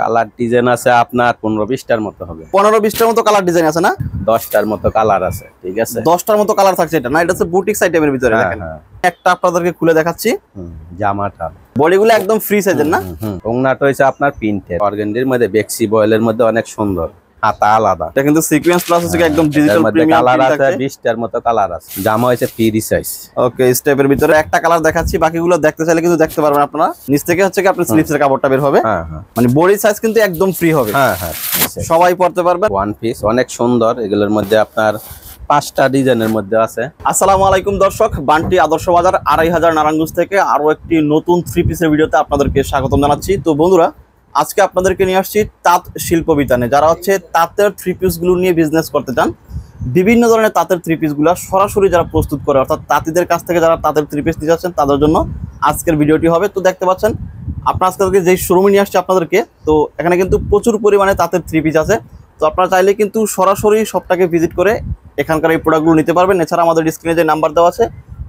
Colour design আছে আপনার পনেরো বিশটার মতো হবে পনেরো বিশটার মতো কালার ডিজাইন আছে না দশটার মতো কালার আছে ঠিক আছে দশটার মতো কালার থাকছে এটা না এটা হচ্ছে বুটিক আইটেমের ভিতরে হ্যাঁ, হ্যাঁ। একটা আপনাদেরকে খুলে দেখাচ্ছি জামাটা একদম ফ্রি সাইজের না ওনাটা হয়েছে আপনার প্রিন্টের অর্গেন্ডির মধ্যে বেক্সি বয়েলের মধ্যে অনেক সুন্দর হাতা আলাদা এটা কিন্তু সিকোয়েন্স প্লাস হচ্ছে হ্যাঁ, একদম ডিজিটাল প্রিমিয়াম কালার আছে মতো কালার আছে হয়েছে সাইজ ওকে স্টেপের ভিতরে একটা কালার দেখাচ্ছি বাকিগুলো দেখতে চাইলে কিন্তু দেখতে পারবেন আপনারা নিচ থেকে হচ্ছে কি স্লিপসের হ্যাঁ। কাপড়টা বের হবে হ্যাঁ, মানে বডি সাইজ কিন্তু একদম ফ্রি হবে হ্যাঁ হ্যাঁ সবাই পড়তে পারবে ওয়ান পিস অনেক সুন্দর এগুলোর মধ্যে আপনার পাঁচটা ডিজাইনের মধ্যে আছে আসসালামু আলাইকুম দর্শক বান্টি আদর্শ বাজার আড়াই হাজার নারায়ণগঞ্জ থেকে আরো একটি নতুন থ্রি পিসের ভিডিওতে আপনাদেরকে স্বাগত জানাচ্ছি তো বন্ধুরা আজকে আপনাদেরকে নিয়ে আসছি তাঁত শিল্প বিতানে যারা হচ্ছে তাঁতের থ্রি পিসগুলো নিয়ে বিজনেস করতে চান বিভিন্ন ধরনের তাঁতের থ্রি পিসগুলো সরাসরি যারা প্রস্তুত করে অর্থাৎ তাঁতিদের কাছ থেকে যারা তাঁতের থ্রি পিস নিয়ে যাচ্ছেন তাদের জন্য আজকের ভিডিওটি হবে তো দেখতে পাচ্ছেন আপনার আজকে যেই শোরুমে নিয়ে আসছে আপনাদেরকে তো এখানে কিন্তু প্রচুর পরিমাণে তাঁতের থ্রি পিস আছে তো আপনারা চাইলে কিন্তু সরাসরি সবটাকে ভিজিট করে এখানকার এই প্রোডাক্টগুলো নিতে পারবেন এছাড়া আমাদের স্ক্রিনে যে নাম্বার দেওয়া আছে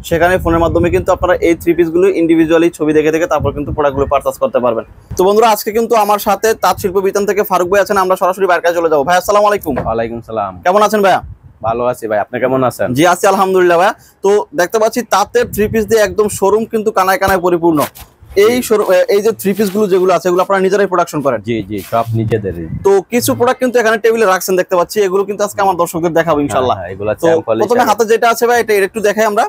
সেখানে ফোনের মাধ্যমে কিন্তু আপনারা এই থ্রি পিসগুলো ইন্ডিভিজুয়ালি ছবি দেখে দেখে তারপর কিন্তু প্রোডাক্টগুলো পারচেস করতে পারবেন তো বন্ধুরা আজকে কিন্তু আমার সাথে তাঁত শিল্প বিতান থেকে ফারুক ভাই আছেন আমরা সরাসরি বাইরে চলে যাবো ভাই আসসালাম আলাইকুম ওয়ালাইকুম সালাম কেমন আছেন ভাই ভালো আছি ভাই আপনি কেমন আছেন জি আছি আলহামদুলিল্লাহ ভাই তো দেখতে পাচ্ছি তাঁতের থ্রি পিস দিয়ে একদম শোরুম কিন্তু কানায় কানায় পরিপূর্ণ এই এই যে থ্রি পিস গুলো যেগুলো আছে এগুলো আপনারা নিজেরাই প্রোডাকশন করেন জি জি সব নিজেদেরই তো কিছু প্রোডাক্ট কিন্তু এখানে টেবিলে রাখছেন দেখতে পাচ্ছি এগুলো কিন্তু আজকে আমার দর্শকদের দেখাবো ইনশাআল্লাহ হ্যাঁ, হ্যাঁ, এগুলো প্রথমে হাতে যেটা আছে ভাই এটা একটু দেখাই আমরা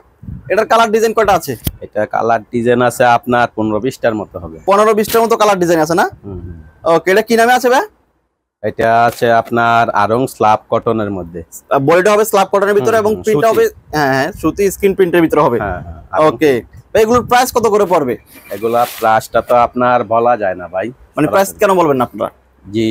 এটার কালার ডিজাইন কয়টা আছে এটা কালার ডিজাইন আছে আপনার 15 20টার মতো হবে 15 20টার মতো কালার ডিজাইন আছে না ওকে এটা কি নামে আছে ভাই এটা আছে আপনার আরং স্ল্যাব কটনের মধ্যে বলটা হবে স্ল্যাব কটনের ভিতরে এবং প্রিন্টটা হবে হ্যাঁ হ্যাঁ সুতি স্ক্রিন প্রিন্টের ভিতরে হবে ওকে হ্যাঁ, হ্যাঁ, এগুলোর প্রাইস কত করে পড়বে এগুলা প্রাইসটা তো আপনার বলা যায় না ভাই মানে প্রাইস কেন বলবেন না আপনারা জি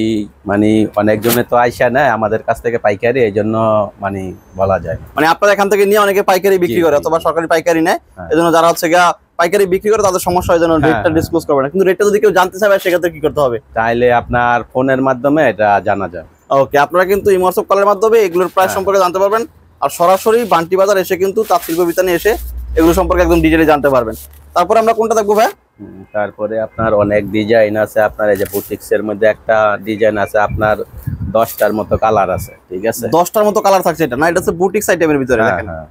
মানে অনেকজনে তো আইসা নেয় আমাদের কাছ থেকে পাইকারি এই জন্য মানে বলা যায় মানে আপনারা এখান থেকে নিয়ে অনেকে পাইকারি বিক্রি করে অথবা সরকারি পাইকারি নেয় হ্যাঁ। এই জন্য যারা হচ্ছে গা পাইকারি বিক্রি করে তাদের সমস্যা হয় জন্য রেটটা ডিসক্লোজ করবে না কিন্তু রেটটা যদি কেউ জানতে চাই সেক্ষেত্রে কি করতে হবে তাহলে আপনার ফোনের মাধ্যমে এটা জানা যায় ওকে আপনারা কিন্তু ইমোয়াটসঅ্যাপ কলের মাধ্যমে এগুলোর প্রায় হ্যাঁ। সম্পর্কে জানতে পারবেন আর সরাসরি বান্টি বাজার এসে কিন্তু তাঁত শিল্প বিতানে এসে এগুলো সম্পর্কে একদম ডিটেলে জানতে পারবেন তারপরে আমরা কোনটা থাকবো ভাই তারপরে আপনার অনেক ডিজাইন আছে আপনার এই যে বুটিক্সের মধ্যে একটা ডিজাইন আছে আপনার দশটার মতো কালার আছে ঠিক আছে দশটার মতো কালার থাকছে এটা না এটা হচ্ছে বুটিক্স আইটেমের ভিতরে হ্যাঁ, হ্যাঁ।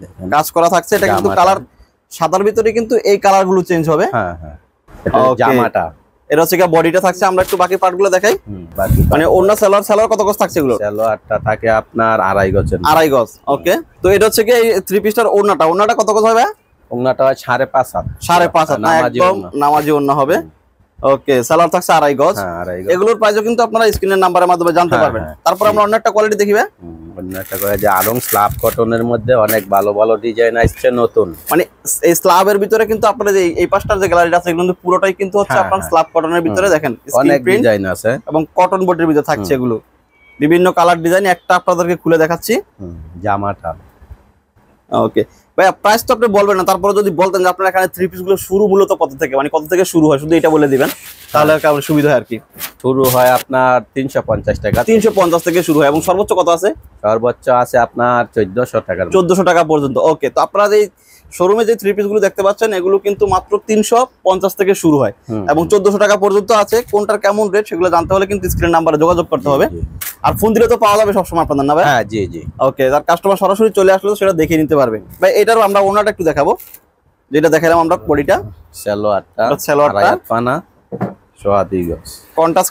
দেখেন কাজ করা থাকছে এটা কিন্তু কালার সাদার ভিতরে কিন্তু এই কালার গুলো চেঞ্জ হবে হ্যাঁ হ্যাঁ জামাটা এটা হচ্ছে বডিটা থাকছে আমরা একটু বাকি দেখাই মানে কত থাকছে থাকে আপনার আড়াই গজ আড়াই ওকে তো এটা হচ্ছে কি থ্রি পিসটার ওড়নাটা ওড়নাটা কত গজ হবে ওনাটা সাড়ে পাঁচ হাত সাড়ে পাঁচ হাত হ্যাঁ, একদম নামাজি ওনা হবে ওকে সালাম থাকছে আড়াই গজ হ্যাঁ, এগুলোর প্রাইসও কিন্তু আপনারা স্ক্রিনের নাম্বারের মাধ্যমে জানতে হ্যাঁ, পারবেন তারপর আমরা অন্য একটা কোয়ালিটি দেখিবে স্লাব কটনের মধ্যে অনেক ভালো ভালো ডিজাইন নতুন মানে এই স্লাবের ভিতরে কিন্তু যে এই যে গ্যালারিটা আছে পুরোটাই কিন্তু হচ্ছে আপনার কটনের ভিতরে দেখেন অনেক ডিজাইন আছে এবং কটন বোর্ডের ভিতরে থাকছে এগুলো বিভিন্ন কালার ডিজাইন একটা আপনাদেরকে খুলে দেখাচ্ছি জামাটা ওকে ভাই প্রাইস তো আপনি বলবেন না তারপরে যদি বলতেন যে আপনার এখানে থ্রি পিসগুলো শুরু মূলত কত থেকে মানে কত থেকে শুরু হয় শুধু এটা বলে দিবেন তাহলে কেমন সুবিধা হয় আর কি শুরু হয় আপনার তিনশো পঞ্চাশ টাকা তিনশো পঞ্চাশ থেকে শুরু হয় এবং সর্বোচ্চ কত আছে সর্বোচ্চ আছে আপনার চোদ্দশো টাকা চোদ্দশো টাকা পর্যন্ত ওকে তো আপনারা যে শোরুমে যে থ্রি পিসগুলো দেখতে পাচ্ছেন এগুলো কিন্তু মাত্র তিনশো পঞ্চাশ থেকে শুরু হয় এবং চোদ্দশো টাকা পর্যন্ত আছে কোনটার কেমন রেট সেগুলো জানতে হলে কিন্তু স্ক্রিন নাম্বারে যোগাযোগ করতে হবে আর ফোন দিলে তো পাওয়া যাবে সবসময় আপনার না হ্যাঁ জি জি ওকে তার কাস্টমার সরাসরি চলে আসলে সেটা দেখে নিতে পারবে ভাই এটা এটারও আমরা ওনাটা একটু দেখাবো যেটা দেখালাম আমরা বডিটা সালোয়ারটা সালোয়ারটা পানা সোয়াদি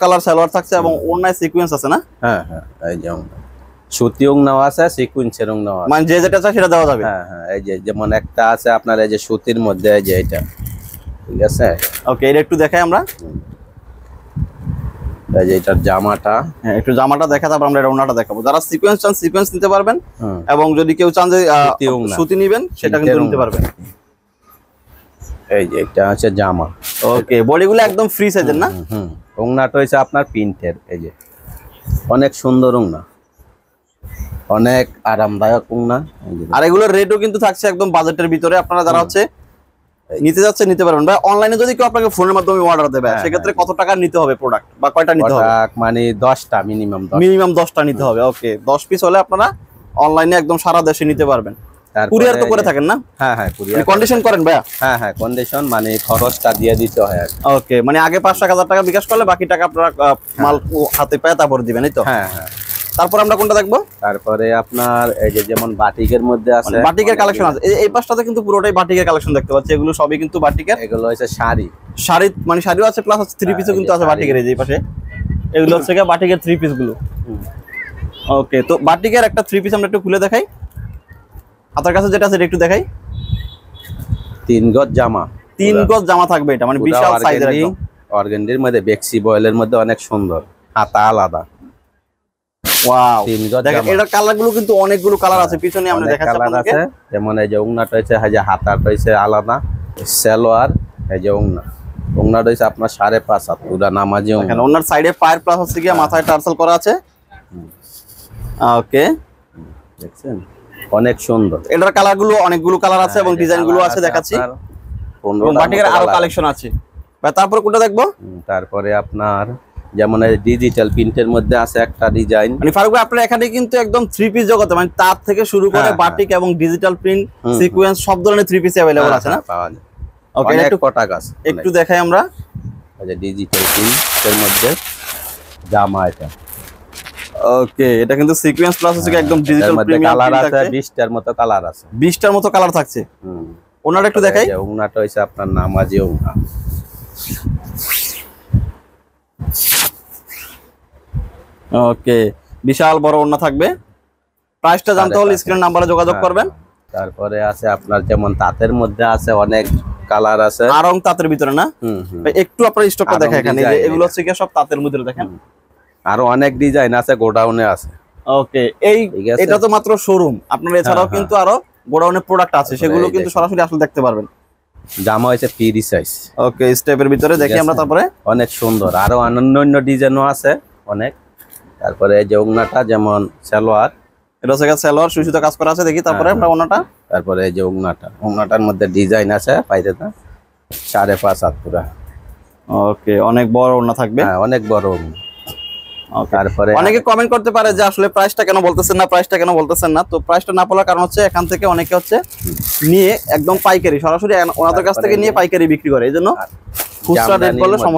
কালার সালোয়ার থাকছে এবং ওনায় সিকোয়েন্স আছে না হ্যাঁ হ্যাঁ এই যেমন সুতি নেওয়া আছে মানে যেটা সেটা যাবে হ্যাঁ হ্যাঁ এই যে যেমন একটা আছে আপনার এই যে সুতির মধ্যে এই যে এটা ঠিক আছে ওকে এটা একটু দেখাই আমরা এই যে এটার জামাটা হ্যাঁ একটু জামাটা দেখা তারপর আমরা এটা ওনাটা দেখাবো যারা সিকোয়েন্স চান সিকোয়েন্স নিতে পারবেন এবং যদি কেউ চান যে সুতি নেবেন সেটা কিন্তু নিতে পারবেন এই যে এটা হচ্ছে জামা ওকে বডিগুলো একদম ফ্রি সাইজের না হুম ওনাটা হচ্ছে আপনার প্রিন্টের এই যে অনেক সুন্দর ওনা অনেক আরামদায়ক ওনা আর এগুলোর রেটও কিন্তু থাকছে একদম বাজেটের ভিতরে আপনারা যারা হচ্ছে নিতে যাচ্ছে নিতে পারবেন ভাই অনলাইনে যদি কেউ আপনাকে ফোনের মাধ্যমে অর্ডার দেবে হ্যাঁ, সেক্ষেত্রে হ্যাঁ। কত টাকা নিতে হবে প্রোডাক্ট বা কয়টা নিতে হবে মানে দশটা মিনিমাম মিনিমাম দশটা নিতে হবে ওকে দশ পিস হলে আপনারা অনলাইনে একদম সারা দেশে নিতে পারবেন কুরিয়ার তো করে থাকেন না হ্যাঁ হ্যাঁ কুরিয়ার মানে কন্ডিশন করেন ভাইয়া হ্যাঁ হ্যাঁ কন্ডিশন মানে খরচটা দিয়ে দিতে হয় ওকে মানে আগে পাঁচ টাকা বিকাশ করলে বাকি টাকা আপনারা হ্যাঁ। মাল হাতে পায় তারপর দিবেন এই তো হ্যাঁ হ্যাঁ তারপর আমরা কোনটা দেখবো তারপরে আপনার এই যে যেমন বাটিকের মধ্যে আছে মানে বাটিকের কালেকশন আছে এই পাশটাতে কিন্তু পুরোটাই বাটিকের কালেকশন দেখতে পাচ্ছি এগুলো সবই কিন্তু বাটিকের এগুলো হচ্ছে শাড়ি শাড়ি মানে শাড়িও আছে প্লাস থ্রি পিসও কিন্তু আছে বাটিকের এই যে পাশে এগুলো হচ্ছে বাটিকের থ্রি পিসগুলো ওকে তো বাটিকের একটা থ্রি পিস আমরা একটু খুলে দেখাই আপনার কাছে যেটা আছে একটু দেখাই তিন গজ জামা তিন গজ জামা থাকবে এটা মানে বিশাল সাইজের একদম অর্গেন্ডির মধ্যে বেক্সি বয়েলের মধ্যে অনেক সুন্দর হাতা আলাদা কিন্তু অনেকগুলো কালার আছে পিছনে কালার আছে যেমন হাতাটা আলাদা আপনার সাড়ে পাঁচ নামাজি ওনার সাইডে পায়ের হচ্ছে গিয়ে মাথায় করা আছে ওকে দেখছেন অনেক সুন্দর এটার অনেকগুলো কালার আছে হ্যাঁ, এবং আছে দেখাচ্ছি কোনটা দেখবো তারপরে আপনার যেমন ডিজিটাল প্রিন্টের মধ্যে আছে একটা ডিজাইন মানে ফারুক ভাই আপনার এখানে কিন্তু একদম থ্রি পিস জগতে মানে তার থেকে শুরু করে বাটিক হ্যাঁ, হ্যাঁ। এবং ডিজিটাল প্রিন্ট সিকোয়েন্স সব ধরনের থ্রি পিস অ্যাভেলেবল আছে না হ্যাঁ, পাওয়া যায় ওকে একটু কটা গাছ একটু দেখাই আমরা আচ্ছা ডিজিটাল প্রিন্টের মধ্যে জামা এটা ওকে এটা কিন্তু সিকোয়েন্স প্লাস হচ্ছে একদম ডিজিটাল প্রিন্ট কালার আছে টার মতো কালার আছে টার মতো কালার থাকছে হুম ওনাটা একটু দেখাই ওনাটা হইছে আপনার নামাজি ওনা ওকে বিশাল বড় ওড়না থাকবে প্রাইসটা জানতে হলে স্ক্রিন নাম্বারে যোগাযোগ হ্যাঁ। করবেন তারপরে আছে আপনার যেমন তাঁতের মধ্যে আছে অনেক কালার আছে আরং তাঁতের ভিতরে না একটু আপনার স্টকটা দেখেন এখানে এগুলো হচ্ছে সব তাঁতের মধ্যে দেখেন আরো অনেক ডিজাইন আছে গোডাউনে আছে ওকে এই এটা তো মাত্র শোরুম আপনার হ্যাঁ, এছাড়াও হ্যাঁ। কিন্তু আরো গোডাউনে প্রোডাক্ট আছে সেগুলো কিন্তু সরাসরি আসলে দেখতে পারবেন জামা হয়েছে ফ্রি সাইজ ওকে স্টেপের ভিতরে দেখি আমরা তারপরে অনেক সুন্দর আরো অন্যান্য ডিজাইনও আছে অনেক তারপরে যে উগনাটা যেমন সালোয়ার এটা হচ্ছে সালোয়ার সুসিত কাজ করা আছে দেখি তারপরে হ্যাঁ। আমরা ওনাটা তারপরে যে উগনাটা উগনাটার মধ্যে ডিজাইন আছে পাইতে না সাড়ে পাঁচ হাত পুরা ওকে অনেক বড় ওনা থাকবে হ্যাঁ অনেক বড় ওগনা তারপরে অনেকে কমেন্ট করতে পারে যে আসলে প্রাইসটা কেন বলতেছেন না প্রাইসটা কেন বলতেছেন না তো প্রাইসটা না বলার কারণ হচ্ছে এখান থেকে অনেকে হচ্ছে নিয়ে একদম পাইকারি সরাসরি ওনাদের কাছ থেকে নিয়ে পাইকারি বিক্রি করে এই জন্য ভাই হ্যাঁ,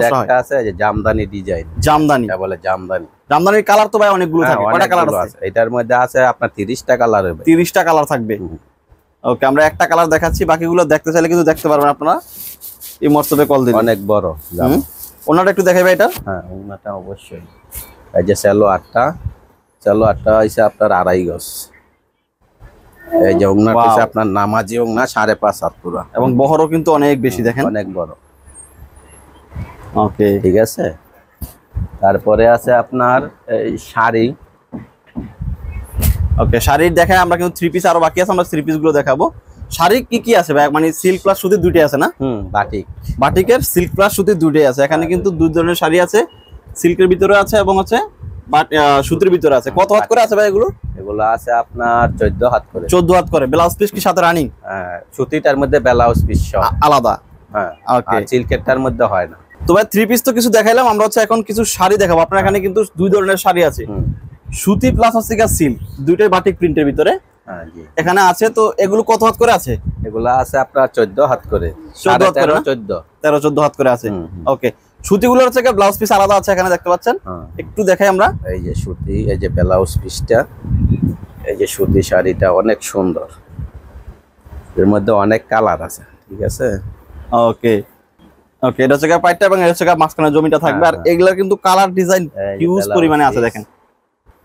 একটা দেখাচ্ছি বাকিগুলো দেখতে চাইলে কিন্তু দেখতে পারবেন আপনারা এই কল দিন অনেক বড় একটু দেখাবে এটা হ্যাঁ ওনাটা অবশ্যই এই যে স্যালো আটটা স্যালো আটটা হইছে আপনার আড়াই গজ এই যে ওনার আপনার নামাজি ওনা সাড়ে পাঁচ হাত পুরা এবং বহরও কিন্তু অনেক বেশি দেখেন অনেক বড় ওকে ঠিক আছে তারপরে আছে আপনার এই শাড়ি ওকে শাড়ির দেখায় আমরা কিন্তু থ্রি পিস আরো বাকি আছে আমরা থ্রি পিসগুলো দেখাবো শাড়ি কি কি আছে ভাই মানে সিল্ক প্লাস সুতির দুইটাই আছে না হুম বাটিক বাটিকের সিল্ক প্লাস সুতির দুইটাই আছে এখানে কিন্তু দুই ধরনের শাড়ি আছে সিল্কের ভিতরে আছে এবং আছে সুতির ভিতরে আছে কত হাত করে আছে ভাই এগুলো এগুলো আছে আপনার 14 হাত করে 14 হাত করে ব্লাউজ পিস কি সাথে রানিং হ্যাঁ সুতিটার মধ্যে ব্লাউজ পিস আলাদা হ্যাঁ আর সিল্কেরটার মধ্যে হয় না তো ভাই থ্রি পিস তো কিছু দেখাইলাম আমরা হচ্ছে এখন কিছু শাড়ি দেখাবো আপনার এখানে কিন্তু দুই ধরনের শাড়ি আছে সুতি প্লাস হচ্ছে গা সিল্ক দুইটাই বাটিক প্রিন্টের ভিতরে হ্যাঁ, এখানে আছে তো এগুলো কত হাত করে আছে এগুলো আছে আপনার 14 হাত করে 14 হাত করে 14 13 14 হাত করে আছে ওকে সুতিগুলোর হচ্ছে ব্লাউজ পিস আলাদা আছে এখানে দেখতে পাচ্ছেন একটু দেখাই আমরা এই যে সুতি এই যে ব্লাউজ পিসটা এই যে সুতি শাড়িটা অনেক সুন্দর এর মধ্যে অনেক কালার আছে ঠিক আছে ওকে ওকে এটা হচ্ছে পাইটটা এবং এটা হচ্ছে মাঝখানে জমিটা থাকবে আর হ্যাঁ, হ্যাঁ। এগুলা কিন্তু কালার ডিজাইন হিউজ পরিমাণে আছে দেখেন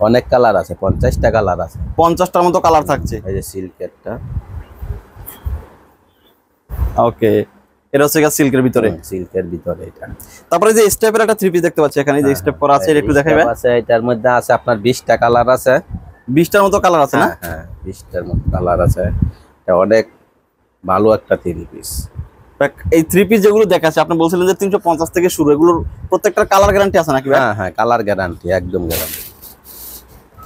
অনেক কালার আছে 50টা কালার আছে 50টার মতো কালার থাকছে এই যে সিল্কেরটা ওকে এটা হচ্ছে সিল্কের ভিতরে সিল্কের ভিতরে এটা তারপরে যে স্টেপের একটা থ্রি দেখতে পাচ্ছি এখানে যে স্টেপ হ্যাঁ, করা আছে একটু দেখাবে আছে এটার মধ্যে আছে আপনার 20টা কালার আছে 20টার মতো কালার আছে না হ্যাঁ 20টার মতো কালার আছে এটা অনেক ভালো একটা থ্রি এই থ্রি পিস যেগুলো দেখাচ্ছে আপনি বলছিলেন যে তিনশো পঞ্চাশ থেকে শুরু এগুলোর প্রত্যেকটা কালার গ্যারান্টি আছে নাকি হ্যাঁ হ্যাঁ কালার গ্যারান্টি একদম গ্যারান্টি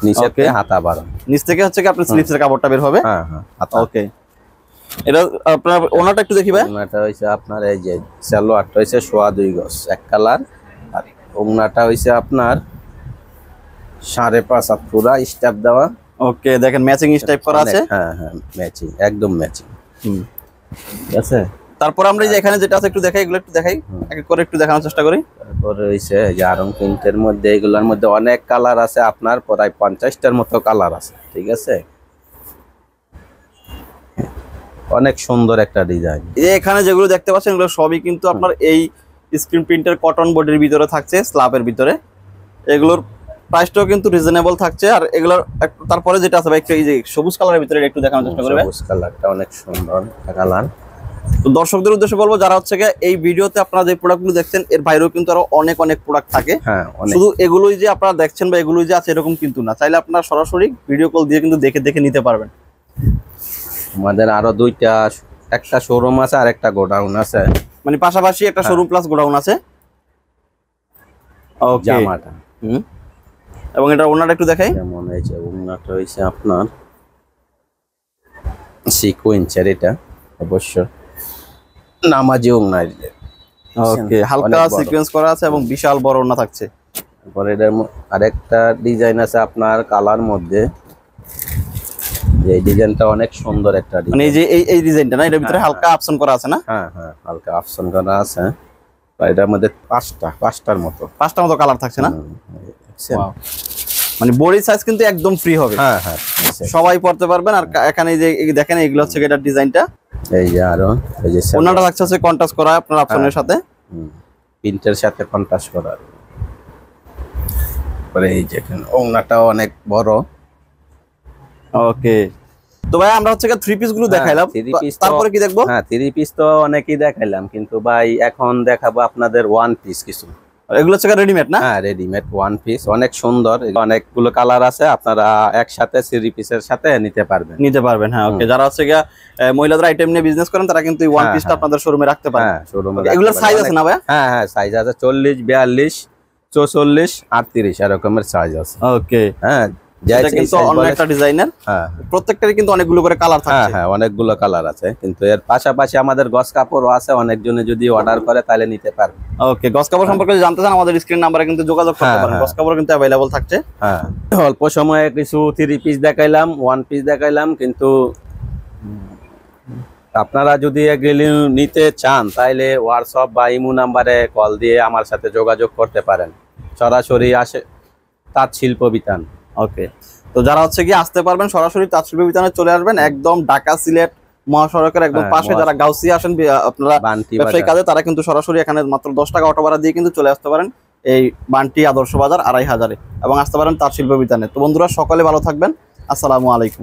নিচে হাতা নিচ থেকে হচ্ছে কি আপনার কাপড়টা বের হবে হ্যাঁ হ্যাঁ ওকে এটা আপনার ওনাটা একটু আপনার এই যে সোয়া দুই এক কালার আর ওনাটা আপনার সাড়ে স্টাফ দেওয়া ওকে দেখেন ম্যাচিং স্টাইপ আছে হ্যাঁ হ্যাঁ একদম ম্যাচিং হুম ঠিক আছে তারপর আমরা যে এখানে যেটা আছে একটু দেখাই এগুলো একটু দেখাই এক করে একটু দেখানোর চেষ্টা করি তারপরে হইছে যে আরং মধ্যে এগুলোর মধ্যে অনেক কালার আছে আপনার প্রায় পঞ্চাশটার মতো কালার আছে ঠিক আছে অনেক সুন্দর একটা ডিজাইন এই এখানে যেগুলো দেখতে পাচ্ছেন এগুলো সবই কিন্তু আপনার এই স্ক্রিন প্রিন্টের কটন বডির ভিতরে থাকছে স্ল্যাবের ভিতরে এগুলোর প্রাইসটাও কিন্তু রিজনেবল থাকছে আর এগুলোর তারপরে যেটা আছে ভাই এই যে সবুজ কালারের ভিতরে একটু দেখানোর চেষ্টা করবে সবুজ কালারটা অনেক সুন্দর কালার তো দর্শকদের উদ্দেশ্যে বলবো যারা হচ্ছে এই ভিডিওতে আপনারা যে প্রোডাক্টগুলো দেখছেন এর বাইরেও কিন্তু আরো অনেক অনেক প্রোডাক্ট থাকে হ্যাঁ, শুধু এগুলোই যে আপনারা দেখছেন বা এগুলোই যে আছে এরকম কিন্তু না চাইলে আপনারা সরাসরি ভিডিও কল দিয়ে কিন্তু দেখে দেখে নিতে পারবেন আমাদের আরো দুইটা একটা শোরুম আছে আর একটা গোডাউন আছে মানে পাশাপাশি একটা শোরুম প্লাস গোডাউন আছে ওকে জামাটা হুম এবং এটা ওনার একটু দেখাই কেমন হয়েছে ওনারটা হয়েছে আপনার সিকোয়েন্সার এটা অবশ্যই নামাজি ওড়না ওকে হালকা সিকোয়েন্স করা আছে এবং বিশাল বড় না থাকছে এরপরে এটার আরেকটা ডিজাইন আছে আপনার কালার মধ্যে এই ডিজাইনটা অনেক সুন্দর একটা মানে এই যে এই এই ডিজাইনটা না এটার ভিতরে হ্যাঁ, হালকা অপশন হ্যাঁ। করা আছে না হ্যাঁ হ্যাঁ হালকা অপশন করা আছে এটার মধ্যে পাঁচটা পাঁচটার মতো পাঁচটার মতো কালার থাকছে না মানে বড়ি সাইজ কিন্তু একদম ফ্রি হবে হ্যাঁ হ্যাঁ সবাই পড়তে পারবেন আর এখানে যে দেখেন এইগুলো হচ্ছে এটার ডিজাইনটা এই যে আরো এই যে ওনাটা লাগছে আছে করা আপনার অপশনের হ্যাঁ। সাথে প্রিন্টের সাথে করা পরে এই যে অনেক বড় ওকে তো ভাই আমরা হচ্ছে থ্রি পিস গুলো হ্যাঁ, দেখাইলাম তারপরে কি দেখবো হ্যাঁ থ্রি পিস তো অনেকই দেখাইলাম কিন্তু ভাই এখন দেখাবো আপনাদের ওয়ান পিস কিছু এগুলো হচ্ছে রেডিমেড হ্যাঁ রেডিমেড ওয়ান পিস অনেক সুন্দর অনেকগুলো কালার আছে আপনারা একসাথে সাথে নিতে পারবেন নিতে পারবেন হ্যাঁ ওকে যারা হচ্ছে আইটেম নিয়ে বিজনেস করেন তারা কিন্তু ওয়ান হ্যাঁ, হ্যাঁ। আপনাদের রাখতে সাইজ হ্যাঁ, আছে না ভাই হ্যাঁ হ্যাঁ সাইজ আছে চল্লিশ বিয়াল্লিশ চৌচল্লিশ আটত্রিশ এরকমের সাইজ আছে ওকে হ্যাঁ হ্যাঁ। অনেকগুলো করে কালার হ্যাঁ, থাকে হ্যাঁ, অনেকগুলো কালার আছে কিন্তু এর পাশাপাশি আমাদের গস আছে যদি অর্ডার করে তাহলে নিতে ওকে গস কাপড় সম্পর্কে জানতে চান আমাদের স্ক্রিন কিন্তু যোগাযোগ গস কাপড় কিন্তু অল্প সময়ে কিছু থ্রি পিস দেখাইলাম ওয়ান পিস দেখাইলাম কিন্তু আপনারা যদি নিতে চান তাহলে হোয়াটসঅ্যাপ বা ইমো নাম্বারে কল দিয়ে আমার সাথে যোগাযোগ করতে পারেন সরাসরি আসে তাঁত শিল্প বিতান ওকে তো যারা হচ্ছে কি আসতে পারবেন সরাসরি তাজশিল্পী বিতানে চলে আসবেন একদম ঢাকা সিলেট মহাসড়কের একদম হ্যাঁ, পাশে যারা গাউসি আসেন আপনারা ব্যবসায়ী কাজে তারা কিন্তু সরাসরি এখানে মাত্র দশ টাকা অটো ভাড়া দিয়ে কিন্তু চলে আসতে পারেন এই বানটি আদর্শ বাজার আড়াই হাজারে এবং আসতে পারেন তার শিল্প বিতানে তো বন্ধুরা সকলে ভালো থাকবেন আসসালামু আলাইকুম